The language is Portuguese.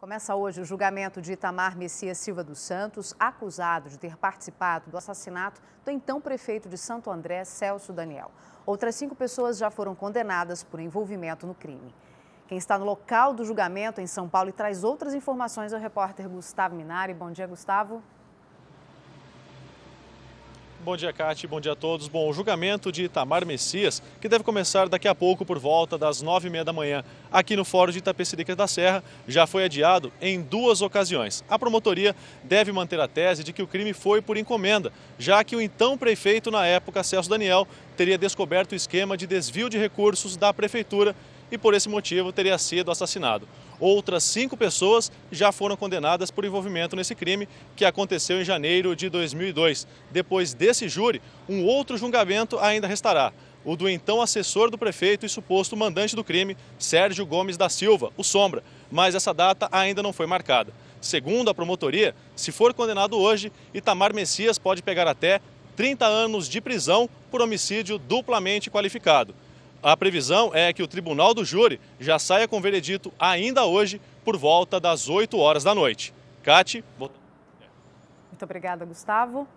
Começa hoje o julgamento de Itamar Messias Silva dos Santos, acusado de ter participado do assassinato do então prefeito de Santo André, Celso Daniel. Outras cinco pessoas já foram condenadas por envolvimento no crime. Quem está no local do julgamento em São Paulo e traz outras informações é o repórter Gustavo Minari. Bom dia, Gustavo. Bom dia, Cate. Bom dia a todos. Bom, o julgamento de Itamar Messias, que deve começar daqui a pouco por volta das nove e meia da manhã aqui no Fórum de Itapecerica da Serra, já foi adiado em duas ocasiões. A promotoria deve manter a tese de que o crime foi por encomenda, já que o então prefeito na época, Celso Daniel, teria descoberto o esquema de desvio de recursos da prefeitura e, por esse motivo, teria sido assassinado. Outras cinco pessoas já foram condenadas por envolvimento nesse crime que aconteceu em janeiro de 2002. Depois desse júri, um outro julgamento ainda restará. O do então assessor do prefeito e suposto mandante do crime, Sérgio Gomes da Silva, o Sombra, mas essa data ainda não foi marcada. Segundo a promotoria, se for condenado hoje, Itamar Messias pode pegar até 30 anos de prisão por homicídio duplamente qualificado. A previsão é que o tribunal do júri já saia com veredito ainda hoje, por volta das 8 horas da noite. Cate. Muito obrigada, Gustavo.